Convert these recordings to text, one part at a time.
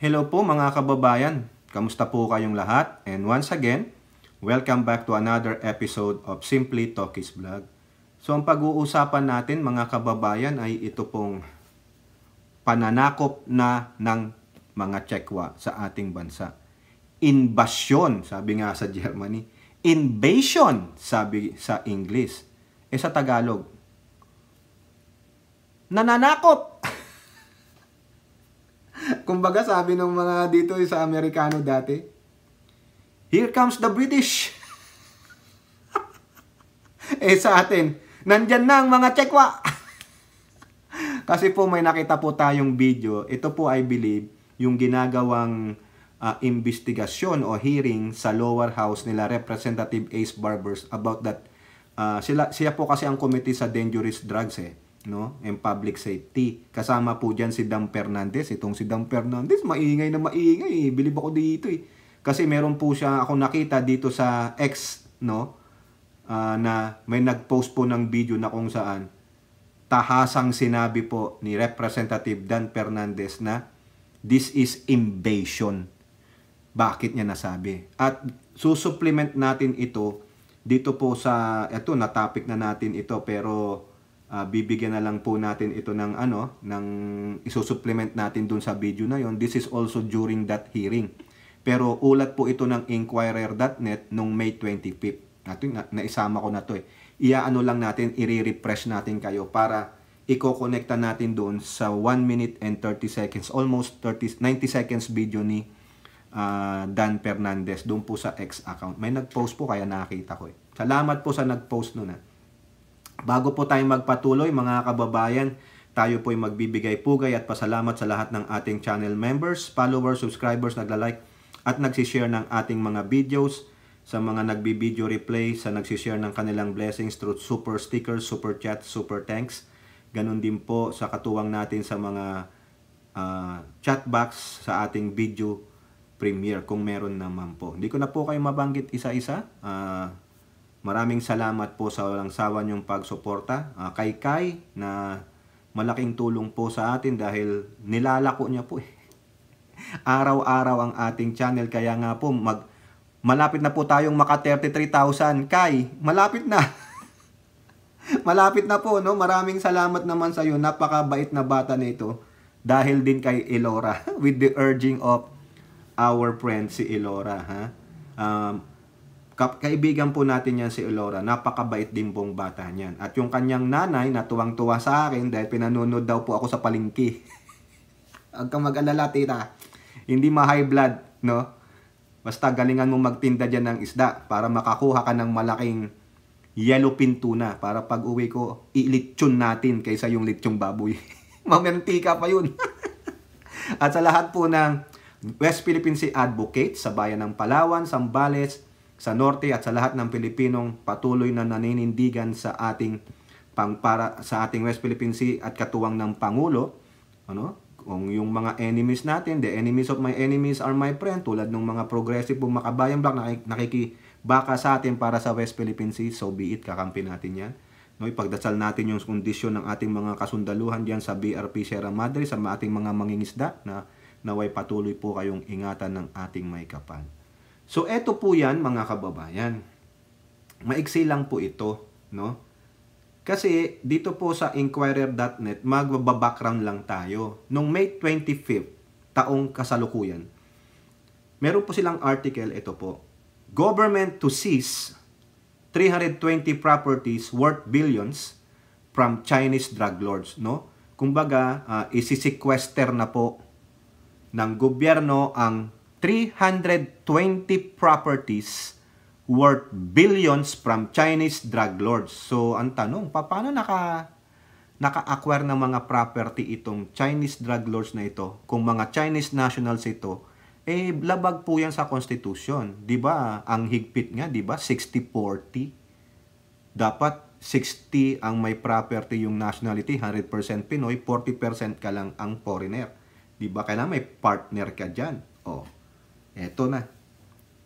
Hello po mga kababayan! Kamusta po kayong lahat? And once again, welcome back to another episode of Simply Talkies Vlog. So ang pag-uusapan natin mga kababayan ay ito pong pananakop na ng mga Czechwa sa ating bansa. Invasion, sabi nga sa Germany. Invasion, sabi sa English. Eh, e sa Tagalog, nananakop! Kumbaga sabi ng mga dito sa Amerikano dati, Here comes the British! eh sa atin, nandyan na ang mga Chekwa! Kasi po may nakita po tayong video, ito po I believe, yung ginagawang uh, investigasyon o hearing sa lower house nila Representative Ace Barbers about that. Uh, sila, siya po kasi ang committee sa dangerous drugs eh no? And public safety. Kasama po diyan si Dam Fernandez. Itong si Dam Fernandez, maingay na maingay. Eh. Bilib ako dito eh. Kasi meron po siya ako nakita dito sa X, no? Uh, na may nag-post po ng video na kung saan tahasang sinabi po ni Representative Dan Fernandez na this is invasion. Bakit niya nasabi? At susupplement natin ito dito po sa, eto na topic na natin ito pero uh, bibigyan na lang po natin ito ng ano, ng isusupplement natin dun sa video na yon. This is also during that hearing. Pero ulat po ito ng inquirer.net nung May 25. Ito, na, naisama ko na to eh. Iaano lang natin, i-refresh natin kayo para iko-connecta natin doon sa 1 minute and 30 seconds, almost 30, 90 seconds video ni uh, Dan Fernandez doon po sa X account. May nag-post po kaya nakita ko eh. Salamat po sa nag-post noon ah. Bago po tayo magpatuloy mga kababayan, tayo po ay magbibigay pugay at pasalamat sa lahat ng ating channel members, followers, subscribers, nagla-like at nagsishare ng ating mga videos sa mga nagbi-video replay, sa nagsishare ng kanilang blessings through super stickers, super chat, super thanks. Ganon din po sa katuwang natin sa mga uh, chat box sa ating video premiere kung meron naman po. Hindi ko na po kayo mabanggit isa-isa. Uh, Maraming salamat po sa walang sawa niyong pagsuporta. Uh, ah, kay Kai na malaking tulong po sa atin dahil nilalako niya po eh. Araw-araw ang ating channel kaya nga po mag malapit na po tayong maka 33,000. Kai, malapit na. malapit na po no. Maraming salamat naman sa iyo. Napakabait na bata nito dahil din kay Elora with the urging of our friend si Elora ha. Um, Kaibigan po natin yan si Elora. Napakabait din pong bata niyan. At yung kanyang nanay, natuwang-tuwa sa akin dahil pinanonood daw po ako sa palingki. Huwag kang mag-alala, tita. Hindi ma-high blood, no? Basta galingan mo magtinda dyan ng isda para makakuha ka ng malaking yellow pin para pag uwi ko, ilitsyon natin kaysa yung litsyong baboy. Mamantika pa yun. At sa lahat po ng West Philippine Sea Advocate sa bayan ng Palawan, Sambales, sa norte at sa lahat ng Pilipinong patuloy na naninindigan sa ating pang para sa ating West Philippine Sea at katuwang ng pangulo ano kung yung mga enemies natin the enemies of my enemies are my friend tulad ng mga progressive makabayan black nakikibaka sa atin para sa West Philippine Sea so be it kakampi natin yan no ipagdasal natin yung kondisyon ng ating mga kasundaluhan diyan sa BRP Sierra Madre sa ating mga mangingisda na naway patuloy po kayong ingatan ng ating may kapal So eto po 'yan mga kababayan. Maiksi lang po ito, no? Kasi dito po sa inquirer.net magbabackground lang tayo. Nung May 25 taong kasalukuyan, meron po silang article ito po. Government to seize 320 properties worth billions from Chinese drug lords, no? Kumbaga, uh, isisequester na po ng gobyerno ang 320 properties worth billions from Chinese drug lords. So, ang tanong, paano naka naka-acquire ng mga property itong Chinese drug lords na ito, kung mga Chinese nationals ito, eh labag po 'yan sa constitution, 'di ba? Ang higpit nga, 'di ba? 60-40. Dapat 60 ang may property yung nationality, 100% Pinoy, 40% ka lang ang foreigner. 'Di ba? Kailangan may partner ka diyan. Oh. Eto na.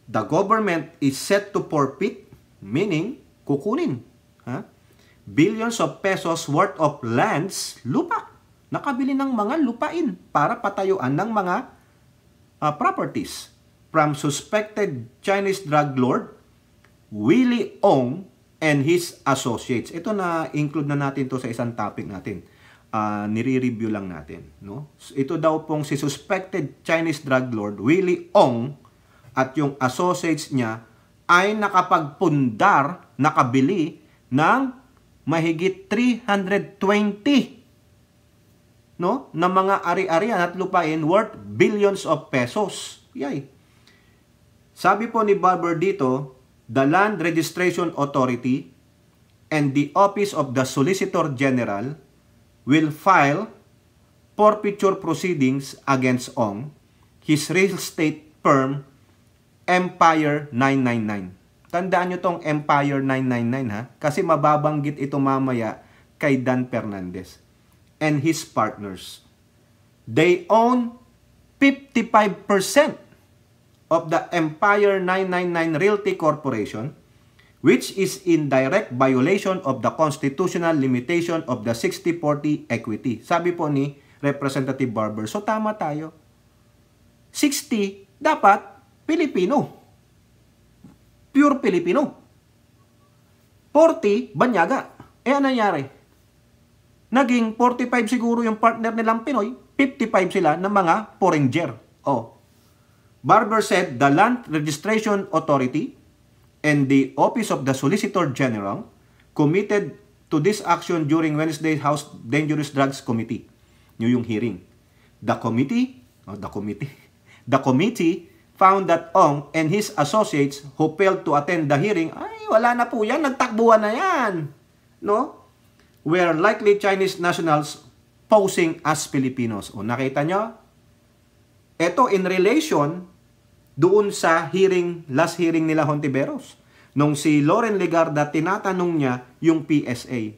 The government is set to forfeit, meaning kukunin. Ha? Billions of pesos worth of lands, lupa. Nakabili ng mga lupain para patayuan ng mga uh, properties from suspected Chinese drug lord Willie Ong and his associates. Ito na include na natin to sa isang topic natin uh, nire-review lang natin. No? ito daw pong si suspected Chinese drug lord Willie Ong at yung associates niya ay nakapagpundar, nakabili ng mahigit 320 no na mga ari-arian at lupain worth billions of pesos. Yay. Sabi po ni Barber dito, the Land Registration Authority and the Office of the Solicitor General will file forfeiture proceedings against Ong, his real estate firm, Empire 999. Tandaan nyo tong Empire 999 ha, kasi mababanggit ito mamaya kay Dan Fernandez and his partners. They own 55% of the Empire 999 Realty Corporation, which is in direct violation of the constitutional limitation of the 60-40 equity. Sabi po ni Representative Barber. So tama tayo. 60 dapat Pilipino. Pure Pilipino. 40 Banyaga. Eh ano nangyari? Naging 45 siguro yung partner nilang Pinoy, 55 sila ng mga foreigner. Oh. Barber said the Land Registration Authority and the Office of the Solicitor General committed to this action during Wednesday House Dangerous Drugs Committee. Yun yung hearing. The committee, oh, the committee, the committee found that Ong and his associates who failed to attend the hearing, ay, wala na po yan, nagtakbuhan na yan. No? Were likely Chinese nationals posing as Filipinos. O nakita nyo? Ito in relation doon sa hearing, last hearing nila Hontiveros. Nung si Loren Legarda, tinatanong niya yung PSA.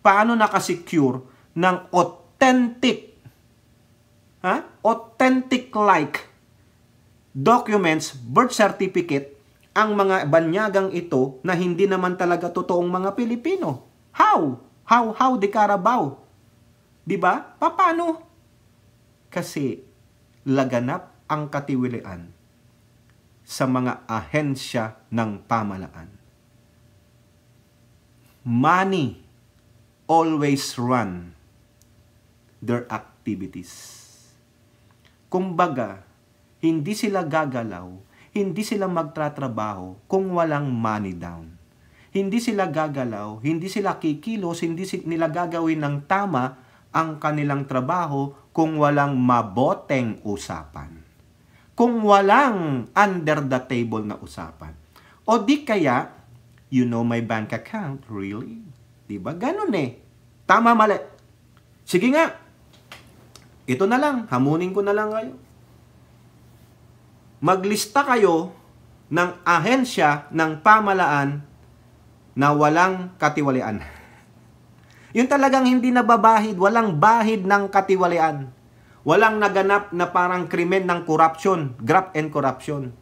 Paano nakasecure ng authentic, ha? authentic-like documents, birth certificate, ang mga banyagang ito na hindi naman talaga totoong mga Pilipino. How? How, how de Carabao? Di ba? Paano? Kasi laganap ang katiwilian sa mga ahensya ng pamalaan. Money always run their activities. Kumbaga, hindi sila gagalaw, hindi sila magtratrabaho kung walang money down. Hindi sila gagalaw, hindi sila kikilos, hindi nila gagawin ng tama ang kanilang trabaho kung walang maboteng usapan kung walang under the table na usapan. O di kaya, you know my bank account, really? Di ba? Ganun eh. Tama, mali. Sige nga. Ito na lang. Hamunin ko na lang kayo. Maglista kayo ng ahensya ng pamalaan na walang katiwalian. Yung talagang hindi nababahid, walang bahid ng katiwalian. Walang naganap na parang krimen ng corruption, graft and corruption.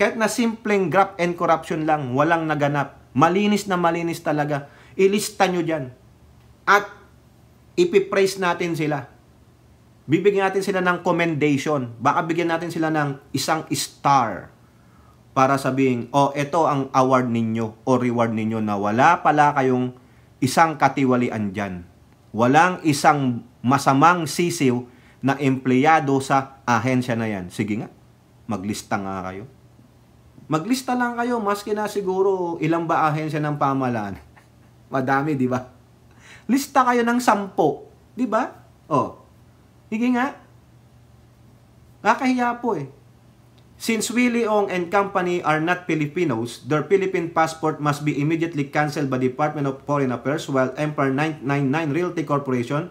Kahit na simpleng graft and corruption lang, walang naganap. Malinis na malinis talaga. Ilista nyo dyan. At ipipraise natin sila. Bibigyan natin sila ng commendation. Baka bigyan natin sila ng isang star para sabing, oh, ito ang award ninyo o reward ninyo na wala pala kayong isang katiwalian dyan. Walang isang masamang sisiw na empleyado sa ahensya na yan. Sige nga, maglista nga kayo. Maglista lang kayo, maski na siguro ilang ba ahensya ng pamalaan. Madami, di ba? Lista kayo ng sampo, di ba? Oh, sige nga. Kakahiya po eh. Since Willie Ong and company are not Filipinos, their Philippine passport must be immediately cancelled by Department of Foreign Affairs while Empire 999 Realty Corporation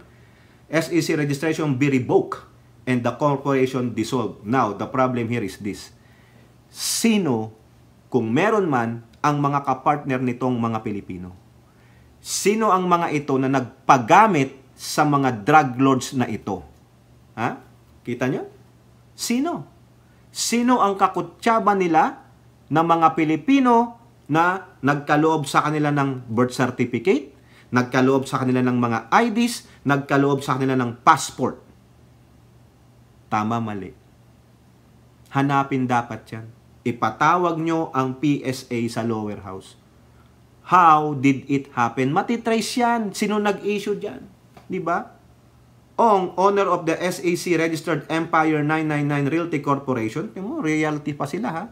SEC registration be revoked and the corporation dissolved. Now, the problem here is this. Sino, kung meron man, ang mga kapartner nitong mga Pilipino? Sino ang mga ito na nagpagamit sa mga drug lords na ito? Ha? Kita nyo? Sino? Sino ang kakutsaba nila ng mga Pilipino na nagkaloob sa kanila ng birth certificate, nagkaloob sa kanila ng mga IDs, nagkaloob sa kanila ng passport. Tama, mali. Hanapin dapat yan. Ipatawag nyo ang PSA sa lower house. How did it happen? Matitrace yan. Sino nag-issue dyan? Di ba? Ong, owner of the SAC Registered Empire 999 Realty Corporation. Yung mo, realty pa sila ha.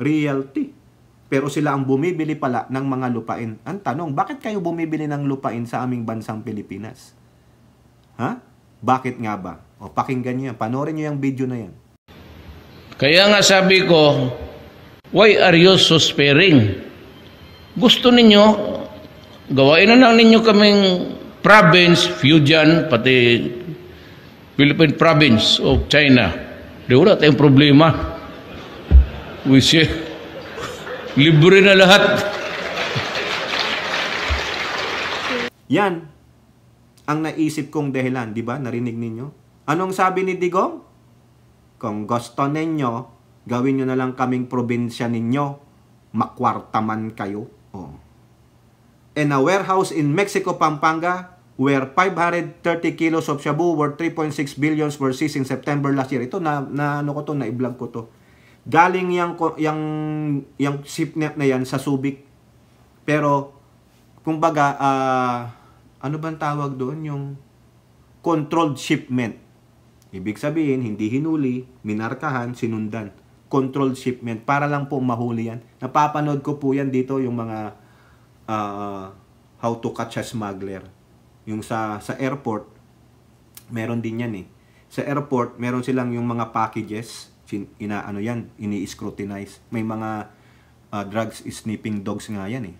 Realty. Pero sila ang bumibili pala ng mga lupain. Ang tanong, bakit kayo bumibili ng lupain sa aming bansang Pilipinas? Ha? Bakit nga ba? O pakinggan niyo yan. Panorin niyo yung video na yan. Kaya nga sabi ko, why are you so sparing? Gusto ninyo, gawain na lang ninyo kaming province, Fujian, pati Philippine province of China. Di wala tayong problema. We share Libre na lahat. Yan ang naisip kong dahilan, di ba? Narinig ninyo? Anong sabi ni Digong? Kung gusto ninyo, gawin nyo na lang kaming probinsya ninyo. Makwartaman kayo. Oh. In a warehouse in Mexico, Pampanga, where 530 kilos of shabu worth 3.6 billions were seized in September last year. Ito, na, na ano ko to, na-vlog ko to. Galing yang, yang, yung shipnet na yan sa Subic. Pero, kumbaga, uh, ano bang tawag doon? Yung controlled shipment. Ibig sabihin, hindi hinuli, minarkahan, sinundan. Controlled shipment. Para lang po mahuli yan. Napapanood ko po yan dito yung mga uh, how to catch a smuggler. Yung sa, sa airport, meron din yan eh. Sa airport, meron silang yung mga packages inaano yan, ini-scrutinize. May mga uh, ah, drugs sniffing dogs nga yan eh.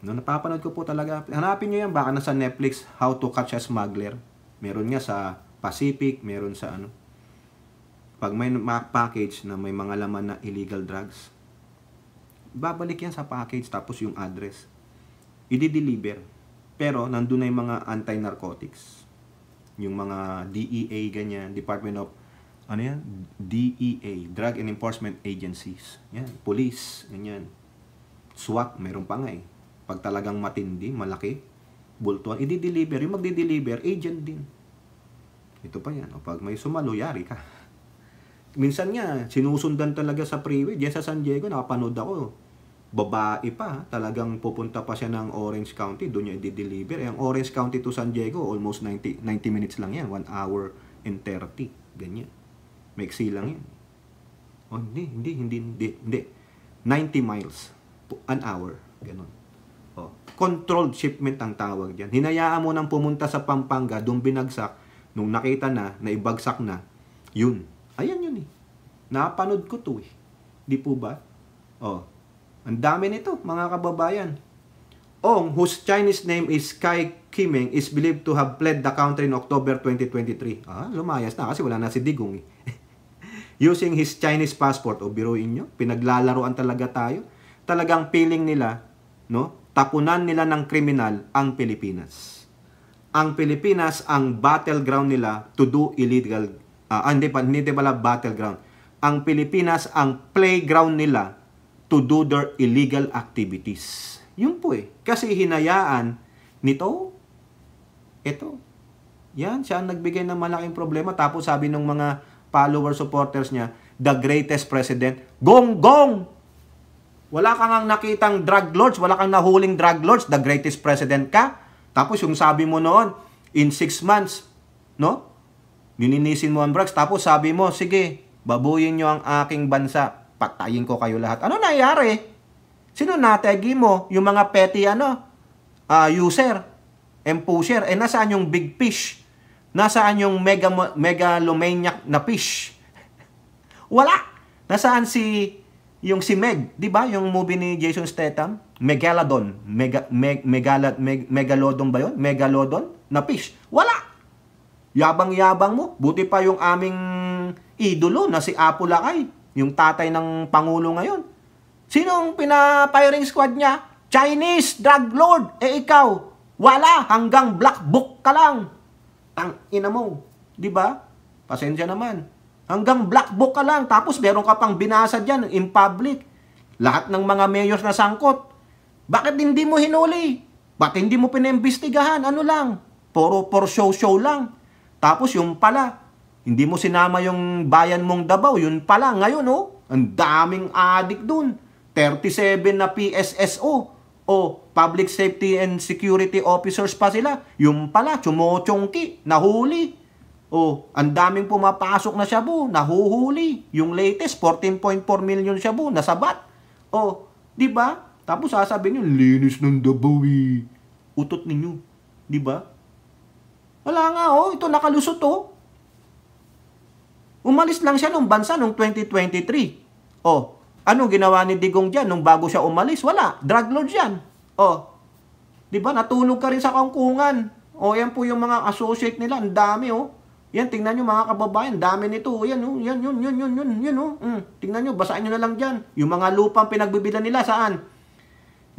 No, napapanood ko po talaga. Hanapin nyo yan, baka nasa Netflix, How to Catch a Smuggler. Meron nga sa Pacific, meron sa ano. Pag may package na may mga laman na illegal drugs, babalik yan sa package tapos yung address. Idi-deliver. Pero nandun na yung mga anti-narcotics. Yung mga DEA, ganyan, Department of ano yan? DEA, Drug and Enforcement Agencies. Yan, police, ganyan. SWAT, meron pa nga eh. Pag talagang matindi, malaki, bultuan, i-deliver. Yung magde-deliver, agent din. Ito pa yan. O pag may sumalo, yari ka. Minsan nga, sinusundan talaga sa freeway. Diyan sa San Diego, nakapanood ako. Babae pa, talagang pupunta pa siya ng Orange County. Doon niya i-deliver. Eh, ang Orange County to San Diego, almost 90, 90 minutes lang yan. 1 hour and 30. Ganyan. Maiksi lang yun. O, oh, hindi, hindi, hindi, hindi, hindi. 90 miles an hour. Ganun. O, oh, controlled shipment ang tawag diyan. Hinayaan mo nang pumunta sa Pampanga, doon binagsak, nung nakita na, naibagsak na, yun. Ayan yun eh. Napanood ko to eh. Di po ba? O, oh, ang dami nito, mga kababayan. Ong, whose Chinese name is Kai Kimeng, is believed to have fled the country in October 2023. Ah, lumayas na kasi wala na si Digong eh. using his Chinese passport. O biruin nyo, pinaglalaroan talaga tayo. Talagang feeling nila, no? tapunan nila ng kriminal ang Pilipinas. Ang Pilipinas ang battleground nila to do illegal, uh, hindi, pa, hindi pala battleground. Ang Pilipinas ang playground nila to do their illegal activities. Yun po eh. Kasi hinayaan nito, ito. Yan, siya ang nagbigay ng malaking problema. Tapos sabi ng mga follower supporters niya, the greatest president, gong gong. Wala kang ang nakitang drug lords, wala kang nahuling drug lords, the greatest president ka. Tapos yung sabi mo noon, in 6 months, no? Nilinisin mo ang drugs, tapos sabi mo, sige, babuyin nyo ang aking bansa, patayin ko kayo lahat. Ano nangyari? Sino nategi mo? Yung mga petty ano, uh, user, and eh nasaan yung big fish? Nasaan yung mega, megalomaniac na fish? Wala! Nasaan si yung si Meg, 'di ba? Yung movie ni Jason Statham, Megalodon, mega meg, megalat meg, megalodon ba 'yon? Megalodon na fish. Wala. Yabang-yabang mo. Buti pa yung aming idolo na si Apolakay, yung tatay ng pangulo ngayon. Sino ang pina-firing squad niya? Chinese drug lord. Eh ikaw, wala hanggang black book ka lang. Tang ina mo. 'Di ba? Pasensya naman. Hanggang black book ka lang tapos meron ka pang binasa diyan in public. Lahat ng mga mayors na sangkot. Bakit hindi mo hinuli? Bakit hindi mo pinimbestigahan? Ano lang? Puro for show-show lang. Tapos yung pala, hindi mo sinama yung bayan mong Davao, yun pala. Ngayon, oh, ang daming adik dun. 37 na PSSO. O public safety and security officers pa sila. Yung pala, chumochongki, nahuli. O ang daming pumapasok na shabu, nahuhuli. Yung latest, 14.4 million shabu, nasabat. O, di ba? Tapos sasabihin nyo, linis ng dabawi. Eh. Utot ninyo. Di ba? Wala nga, oh. Ito nakalusot, oh. Umalis lang siya nung bansa nung 2023. Oh, Anong ginawa ni Digong diyan nung bago siya umalis? Wala. Drug lord yan. Oh. Di ba? Natulog ka rin sa kangkungan. O, oh, yan po yung mga associate nila. Ang dami, oh. Yan, tingnan niyo mga kababayan. Dami nito. Yan, oh, Yan, yun, yun, yun, yun, yun, oh. Mm. Tingnan niyo, Basahin niyo na lang diyan. Yung mga lupang pinagbibila nila, saan?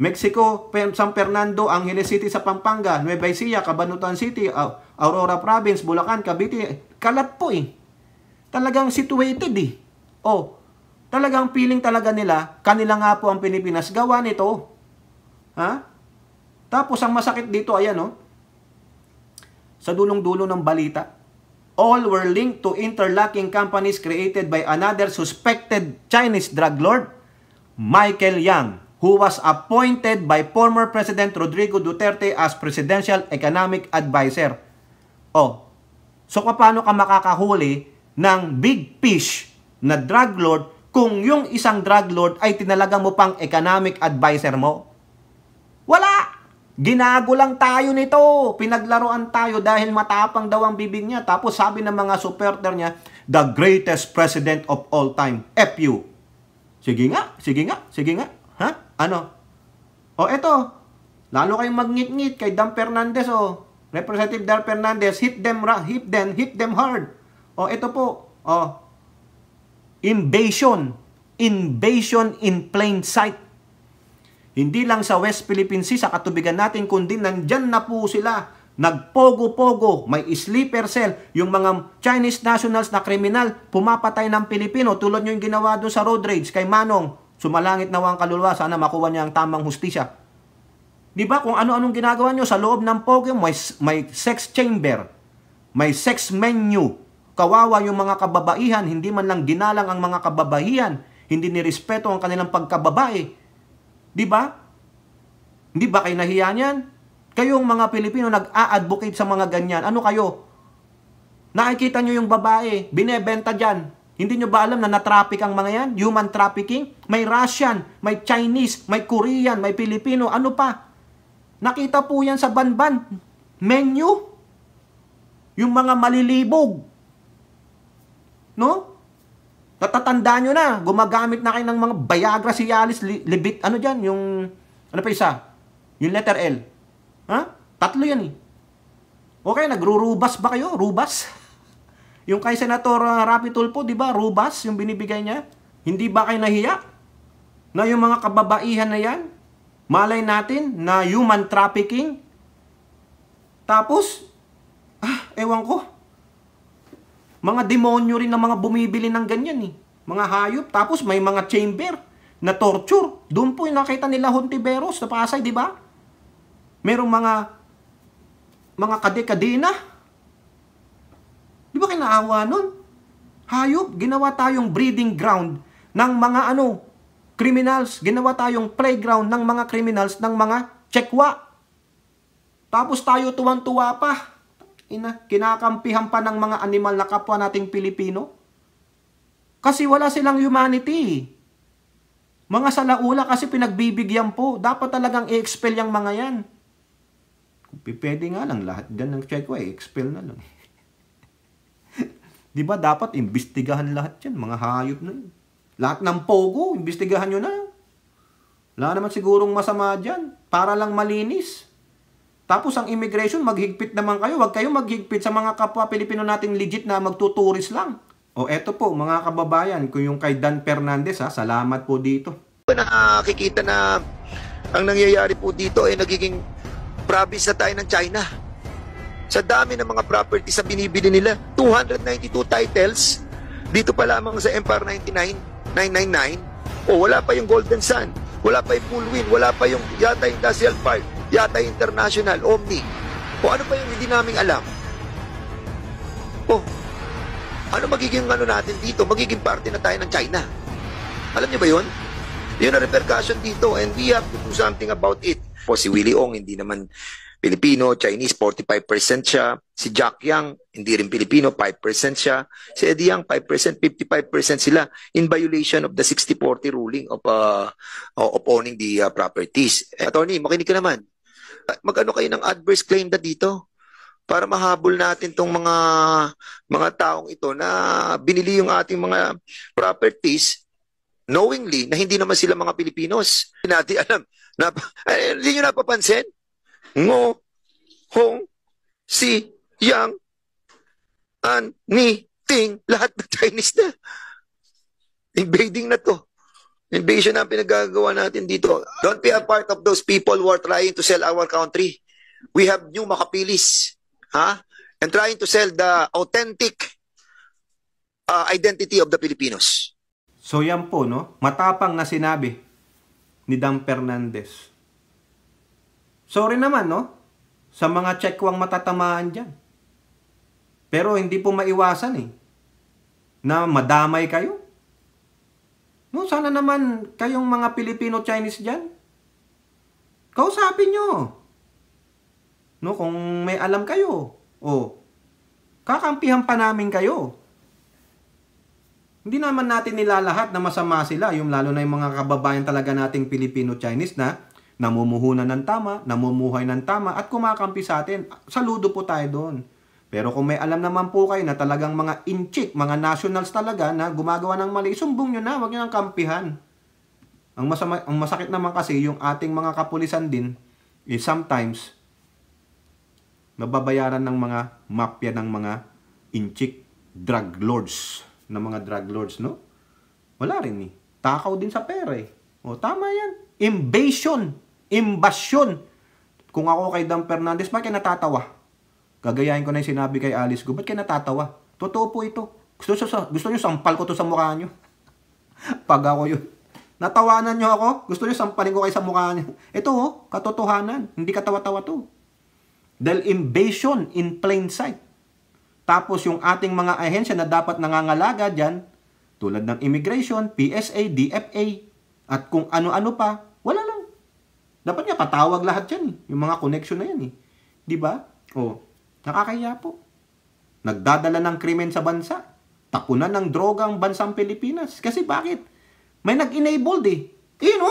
Mexico, San Fernando, Angeles City sa Pampanga, Nueva Ecija, Cabanutan City, Aurora Province, Bulacan, Cavite. Kalat po, eh. Talagang situated, eh. Oh, Talagang feeling talaga nila, kanila nga po ang Pilipinas. Gawa nito. Ha? Tapos ang masakit dito, ayan o. Oh. sa dulong-dulo ng balita, all were linked to interlocking companies created by another suspected Chinese drug lord, Michael Yang, who was appointed by former President Rodrigo Duterte as Presidential Economic Advisor. Oh, so paano ka makakahuli ng big fish na drug lord kung yung isang drug lord ay tinalaga mo pang economic advisor mo? Wala! Ginago lang tayo nito. Pinaglaruan tayo dahil matapang daw ang bibig niya. Tapos sabi ng mga supporter niya, the greatest president of all time, you. Sige nga, sige nga, sige nga. Ha? Ano? O eto, lalo kayong magngit-ngit kay Dan Fernandez o. Representative Dan Fernandez, hit them, hit them, hit them hard. O eto po, o, Invasion. Invasion in plain sight. Hindi lang sa West Philippine Sea, sa katubigan natin, kundi nandyan na po sila. Nagpogo-pogo, may sleeper cell. Yung mga Chinese nationals na kriminal, pumapatay ng Pilipino. Tulad yung ginawa doon sa road rage kay Manong. Sumalangit na ang kaluluwa, sana makuha niya ang tamang hustisya. Di ba kung ano-anong ginagawa nyo sa loob ng pogo, may, may sex chamber, may sex menu, Kawawa yung mga kababaihan, hindi man lang ginalang ang mga kababaihan, hindi nirespeto ang kanilang pagkababae. 'Di ba? Di ba kayo nahiya niyan? Kayong mga Pilipino nag-a-advocate sa mga ganyan. Ano kayo? Nakikita nyo yung babae, binebenta dyan. Hindi nyo ba alam na na-traffic ang mga yan? Human trafficking? May Russian, may Chinese, may Korean, may Pilipino, ano pa? Nakita po yan sa banban. Menu. Yung mga malilibog. No? Natatanda nyo na, gumagamit na kayo ng mga Viagra, Cialis, Libit, ano dyan, yung, ano pa isa? Yung letter L. Ha? Tatlo yan eh. Okay, nagrurubas ba kayo? Rubas? yung kay Senator uh, Rapi Tulfo, di ba? Rubas yung binibigay niya. Hindi ba kayo nahiya? Na yung mga kababaihan na yan, malay natin na human trafficking. Tapos, ah, ewan ko, mga demonyo rin ang mga bumibili ng ganyan eh. Mga hayop. Tapos may mga chamber na torture. Doon po yung nakita nila Hontiveros na Pasay, di ba? Merong mga mga kadekadena. Di ba kinaawa nun? Hayop, ginawa tayong breeding ground ng mga ano, criminals. Ginawa tayong playground ng mga criminals, ng mga chekwa. Tapos tayo tuwan-tuwa pa Ina, kinakampihan pa ng mga animal na kapwa nating Pilipino. Kasi wala silang humanity. Mga salaula kasi pinagbibigyan po. Dapat talagang i-expel yung mga yan. Kung pwede nga lang lahat dyan ng check ko, i-expel na lang. Di ba dapat imbestigahan lahat yan, mga hayop na yun. Lahat ng pogo, imbestigahan nyo na. Wala naman sigurong masama dyan. Para lang malinis. Tapos ang immigration, maghigpit naman kayo. Huwag kayong maghigpit sa mga kapwa Pilipino nating legit na magtuturis lang. O eto po mga kababayan, kung yung kay Dan Fernandez ha, salamat po dito. Nakikita na ang nangyayari po dito ay nagiging province na tayo ng China. Sa dami ng mga properties na binibili nila, 292 titles, dito pa lamang sa Empire 99, 999, o wala pa yung Golden Sun, wala pa yung Full wala pa yung yata Industrial Park, yata International, Omni. O ano pa yung hindi namin alam? O, ano magiging ano natin dito? Magiging parte na tayo ng China. Alam niyo ba yun? Yun ang repercussion dito and we have to do something about it. Po si Willie Ong, hindi naman Pilipino, Chinese, 45% siya. Si Jack Yang, hindi rin Pilipino, 5% siya. Si Eddie Yang, 5%, 55% sila in violation of the 60-40 ruling of, uh, of owning the uh, properties. Attorney, makinig ka naman mag kayo ng adverse claim na dito para mahabol natin tong mga mga taong ito na binili yung ating mga properties knowingly na hindi naman sila mga Pilipinos. Hindi natin alam. Nap ay, hindi nyo napapansin? Ngo, Hong, Si, Yang, An, Ni, Ting, lahat na Chinese na. Invading na to. Immigration ang pinagagawa natin dito. Don't be a part of those people who are trying to sell our country. We have new makapilis. Ha? And trying to sell the authentic uh, identity of the Filipinos. So yan po, no? Matapang na sinabi ni Dan Fernandez. Sorry naman, no? Sa mga tsekwang matatamaan dyan. Pero hindi po maiwasan eh na madamay kayo No, sana naman kayong mga Pilipino-Chinese dyan. Kausapin nyo. No, kung may alam kayo. O, kakampihan pa namin kayo. Hindi naman natin nilalahat na masama sila, yung lalo na yung mga kababayan talaga nating Pilipino-Chinese na namumuhunan ng tama, namumuhay ng tama, at kumakampi sa atin. Saludo po tayo doon. Pero kung may alam naman po kayo na talagang mga inchik, mga nationals talaga na gumagawa ng mali, sumbong nyo na, wag nyo nang kampihan. Ang, masama, ang masakit naman kasi yung ating mga kapulisan din, is eh, sometimes, nababayaran ng mga mafia ng mga inchik drug lords, ng mga drug lords, no? Wala rin eh. Takaw din sa pera eh. O tama yan. Invasion. Imbasyon. Kung ako kay Dan Fernandez, bakit natatawa? Gagayahin ko na yung sinabi kay Alice Go. Ba't kayo natatawa? Totoo po ito. Gusto, sa, gusto nyo sampal ko to sa mukha niyo. Pag ako yun. Natawanan niyo ako? Gusto niyo sampalin ko kayo sa mukha niyo? Ito oh, katotohanan. Hindi katawa-tawa to. Dahil invasion in plain sight. Tapos yung ating mga ahensya na dapat nangangalaga diyan, tulad ng immigration, PSA, DFA, at kung ano-ano pa, wala lang. Dapat nga patawag lahat yan. Eh. Yung mga connection na yan eh. 'Di ba? Diba? Nakakahiya po. Nagdadala ng krimen sa bansa. Tapunan ng droga ang bansang Pilipinas. Kasi bakit? May nag-enabled eh. Eh oh. no?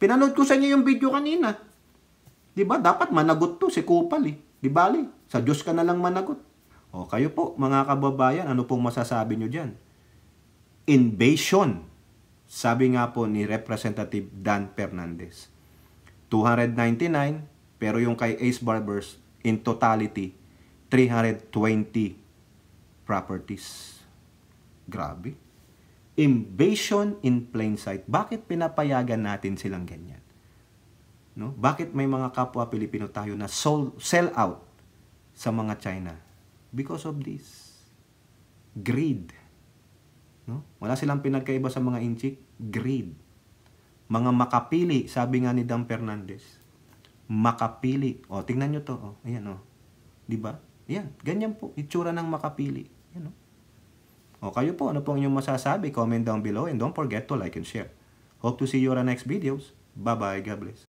Pinanood ko sa inyo yung video kanina. Di ba? Dapat managot to si Kupal eh. Di bali, sa Diyos ka na lang managot. O kayo po, mga kababayan, ano pong masasabi niyo diyan? Invasion. Sabi nga po ni Representative Dan Fernandez. 299, pero yung kay Ace Barbers, in totality 320 properties. Grabe. Invasion in plain sight. Bakit pinapayagan natin silang ganyan? No? Bakit may mga kapwa Pilipino tayo na sold, sell out sa mga China? Because of this. Greed. No? Wala silang pinagkaiba sa mga inchik. Greed. Mga makapili, sabi nga ni Dan Fernandez makapili. O, oh, tingnan nyo to. O, oh. ayan o. Oh. Diba? Ayan, ganyan po. Itsura ng makapili. Ayan o. O, kayo po, ano po ang inyong masasabi? Comment down below and don't forget to like and share. Hope to see you on our next videos. Bye-bye. God bless.